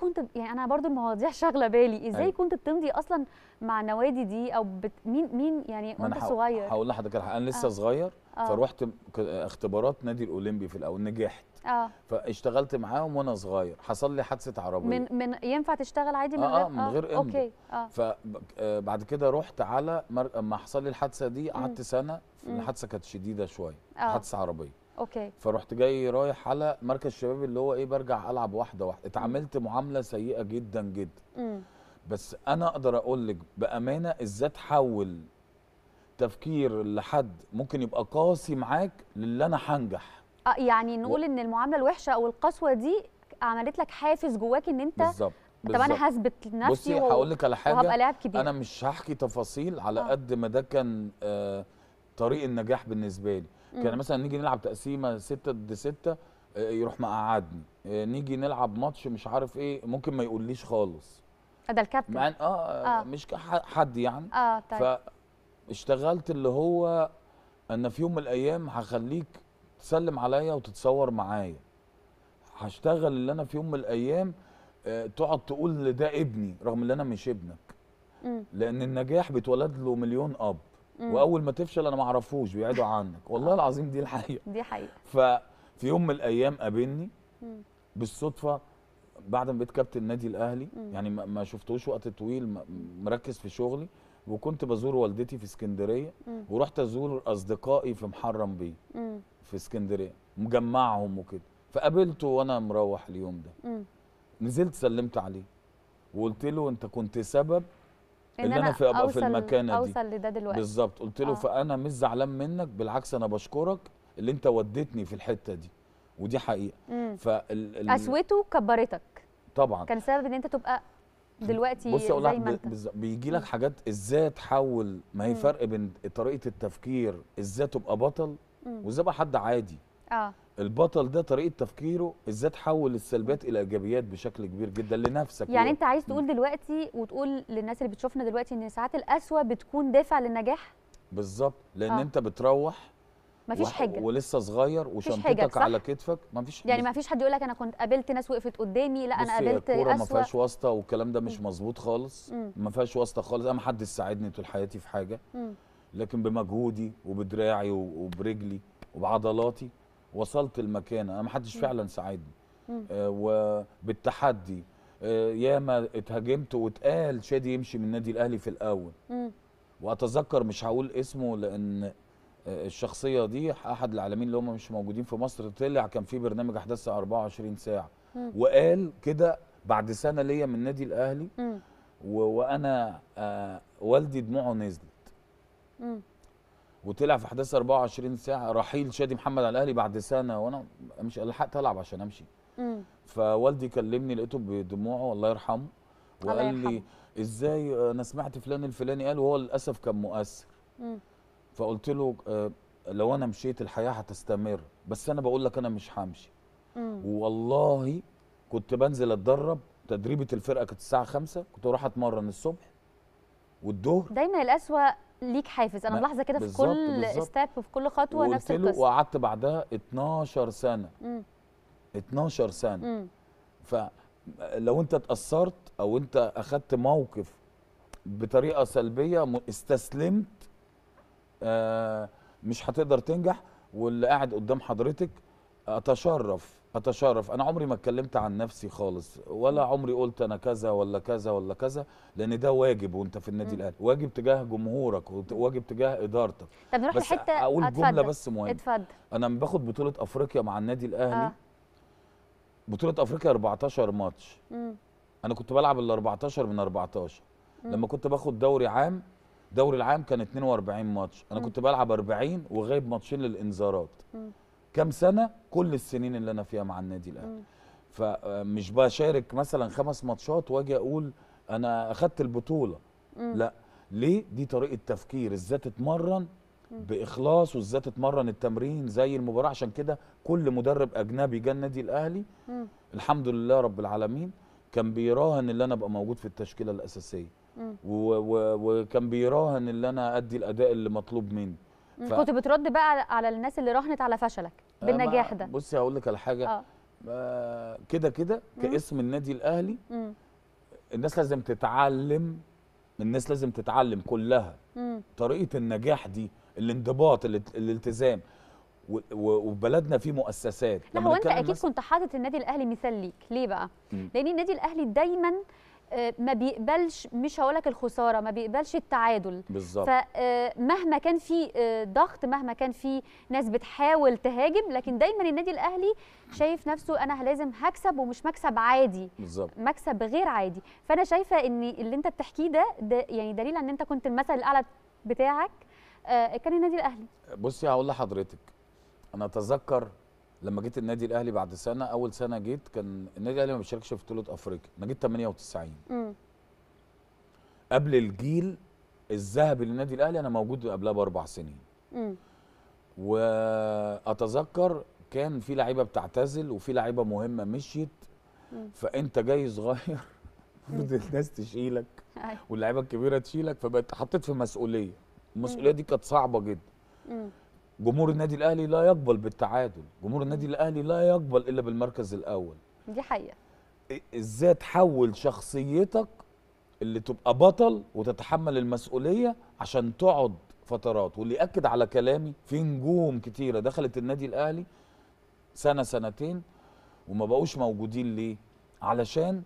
كنت يعني انا برضو المواضيع شاغله بالي ازاي أيوة. كنت بتمضي اصلا مع النوادي دي او بت... مين مين يعني وانت صغير هقول لحضرتك انا لسه آه. صغير آه. فروحت اختبارات نادي الاولمبي في الاول نجحت اه فاشتغلت معاهم وانا صغير حصل لي حادثه عربيه من من ينفع تشتغل عادي من آه غير اه من آه، غير آه. اوكي آه. فبعد آه، كده رحت على مر... ما حصل لي الحادثه دي قعدت سنه الحادثه كانت شديده شويه آه. حادثه عربيه اوكي فرحت جاي رايح على مركز الشباب اللي هو ايه برجع العب واحده واحده اتعاملت معامله سيئه جدا جدا مم. بس انا اقدر اقول لك بامانه ازاي تحول تفكير لحد ممكن يبقى قاسي معاك للي انا هنجح آه يعني نقول و... ان المعامله الوحشه او القسوه دي عملت لك حافز جواك ان انت بالظبط طب انا هثبت نفسي بصي و... هقول لك على حاجه وهبقى لاعب كبير انا مش هحكي تفاصيل على آه. قد ما ده كان آه طريق النجاح بالنسبه لي كان مثلا نيجي نلعب تقسيمه 6 ضد 6 آه، يروح مقعدني آه، نيجي نلعب ماتش مش عارف ايه ممكن ما يقوليش خالص ده الكابتن آه،, آه, اه مش حد يعني اه طيب فاشتغلت اللي هو انا في يوم من الايام هخليك تسلم عليا وتتصور معايا هشتغل اللي انا في يوم من الايام آه تقعد تقول ده ابني رغم ان انا مش ابنك م. لان النجاح بيتولد له مليون اب واول ما تفشل انا ما اعرفوش بيعيدوا عنك والله العظيم دي الحقيقه دي حقيقه ففي يوم من الايام قابلني بالصدفه بعد ما بقيت كابتن النادي الاهلي يعني ما شفتوش وقت طويل مركز في شغلي وكنت بزور والدتي في اسكندريه ورحت ازور اصدقائي في محرم بيه في اسكندريه مجمعهم وكده فقابلته وانا مروح اليوم ده نزلت سلمت عليه وقلت له انت كنت سبب إن اللي انا في ابقى في المكانه دي اوصل لده دلوقتي بالظبط قلت له آه. فانا مش زعلان منك بالعكس انا بشكرك اللي انت وديتني في الحته دي ودي حقيقه فال... قسوته كبرتك طبعا كان سبب ان انت تبقى دلوقتي بص اقول لك بيجي لك حاجات ازاي تحول ما هي فرق بين طريقه التفكير ازاي تبقى بطل وازاي بقى حد عادي اه البطل ده طريقه تفكيره ازاي تحول السلبيات الى ايجابيات بشكل كبير جدا لنفسك يعني و... انت عايز تقول دلوقتي وتقول للناس اللي بتشوفنا دلوقتي ان ساعات القسوه بتكون دافع للنجاح بالظبط لان آه. انت بتروح مفيش حجه ولسه صغير وشنطتك على كتفك مفيش يعني مفيش حد يقول لك انا كنت قابلت ناس وقفت قدامي لا انا قابلت الكوره ما فيهاش واسطه والكلام ده مش مظبوط خالص ما فيهاش واسطه خالص انا ما حدش ساعدني طول حياتي في حاجه م. لكن بمجهودي وبدراعي وبرجلي وبعضلاتي وصلت المكانه انا ما حدش فعلا ساعدني آه وبالتحدي آه ياما اتهاجمت واتقال شادي يمشي من النادي الاهلي في الاول مم. واتذكر مش هقول اسمه لان آه، الشخصيه دي احد العالمين اللي هم مش موجودين في مصر طلع كان في برنامج احداث 24 ساعه مم. وقال كده بعد سنه ليا من النادي الاهلي وانا آه والدي دموعه نزلت وطلع في احداث 24 ساعه رحيل شادي محمد على الاهلي بعد سنه وانا مش لحقت العب عشان امشي مم. فوالدي كلمني لقيته بدموعه الله يرحمه وقال لي ازاي انا سمعت فلان الفلاني قال وهو للاسف كان مؤثر مم. فقلت له آه، لو انا مشيت الحياه هتستمر بس انا بقول لك انا مش همشي والله كنت بنزل اتدرب تدريبه الفرقه كانت الساعه 5 كنت اروح اتمرن الصبح والظهر دايما الاسوأ ليك حافز انا ملاحظه كده في كل ستيب وفي كل خطوه نفس القصه وقعدت بعدها 12 سنه مم. 12 سنه مم. فلو انت اتاثرت او انت اخذت موقف بطريقه سلبيه استسلمت آه مش هتقدر تنجح واللي قاعد قدام حضرتك اتشرف اتشرف انا عمري ما اتكلمت عن نفسي خالص ولا عمري قلت انا كذا ولا كذا ولا كذا لان ده واجب وانت في النادي الاهلي واجب تجاه جمهورك وواجب تجاه ادارتك طب نروح بس لحته اقول أتفضل. جمله بس مهمه اتفضل انا باخد بطوله افريقيا مع النادي الاهلي آه. بطوله افريقيا 14 ماتش مم. انا كنت بلعب ال 14 من 14 مم. لما كنت باخد دوري عام دوري العام كان 42 ماتش انا مم. كنت بلعب 40 وغايب ماتشين للانذارات كام سنه كل السنين اللي انا فيها مع النادي الاهلي فمش آه، بشارك مثلا خمس ماتشات واجي اقول انا اخدت البطوله مم. لا ليه دي طريقه تفكير ازاي تتمرن باخلاص وازاي تتمرن التمرين زي المباراه عشان كده كل مدرب اجنبي جه النادي الاهلي مم. الحمد لله رب العالمين كان بيراهن ان انا ابقى موجود في التشكيله الاساسيه وكان بيراهن ان انا ادي الاداء اللي مطلوب مني ف... كنت بترد بقى على الناس اللي راهنت على فشلك آه، بالنجاح ده بصي هقول لك على حاجه آه. كده كده كاسم النادي الاهلي مم. الناس لازم تتعلم الناس لازم تتعلم كلها مم. طريقه النجاح دي الانضباط الالتزام وبلدنا في مؤسسات لا هو انت اكيد كنت حاطط النادي الاهلي مثال ليك ليه بقى مم. لان النادي الاهلي دايما آه، ما بيقبلش مش هقول لك الخساره ما بيقبلش التعادل بالظبط فمهما آه، كان في آه، ضغط مهما كان في ناس بتحاول تهاجم لكن دايما النادي الاهلي شايف نفسه انا لازم هكسب ومش مكسب عادي بالظبط مكسب غير عادي فانا شايفه ان اللي انت بتحكيه ده, ده يعني دليل ان انت كنت المثل الاعلى بتاعك كان النادي الاهلي بصي هقول لحضرتك انا اتذكر لما جيت النادي الاهلي بعد سنه اول سنه جيت كان النادي الاهلي ما بيشاركش في بطوله افريقيا انا جيت 98 امم قبل الجيل الذهبي للنادي الاهلي انا موجود قبلها باربع سنين امم واتذكر كان في لعيبه بتعتزل وفي لعيبه مهمه مشيت مم. فانت جاي صغير الناس تشيلك أيوة. واللعيبه الكبيره تشيلك فبقيت حطيت في مسؤوليه المسؤوليه دي كانت صعبه جدا مم. جمهور النادي الاهلي لا يقبل بالتعادل جمهور النادي الاهلي لا يقبل الا بالمركز الاول دي حقيقه ازاي تحول شخصيتك اللي تبقى بطل وتتحمل المسؤوليه عشان تقعد فترات واللي اكد على كلامي في نجوم كتيره دخلت النادي الاهلي سنه سنتين وما بقوش موجودين ليه علشان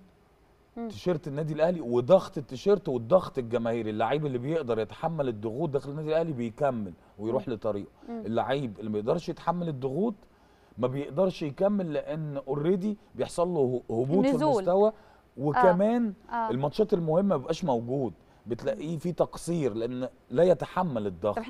تيشيرت النادي الاهلي وضغط التيشيرت والضغط الجماهيري اللعيب اللي بيقدر يتحمل الضغوط داخل النادي الاهلي بيكمل ويروح لطريقه اللعيب اللي ما بيقدرش يتحمل الضغوط ما بيقدرش يكمل لان اوريدي بيحصل له هبوط نزول. في المستوى آه. وكمان آه. آه. الماتشات المهمه ما بيبقاش موجود بتلاقيه في تقصير لان لا يتحمل الضغط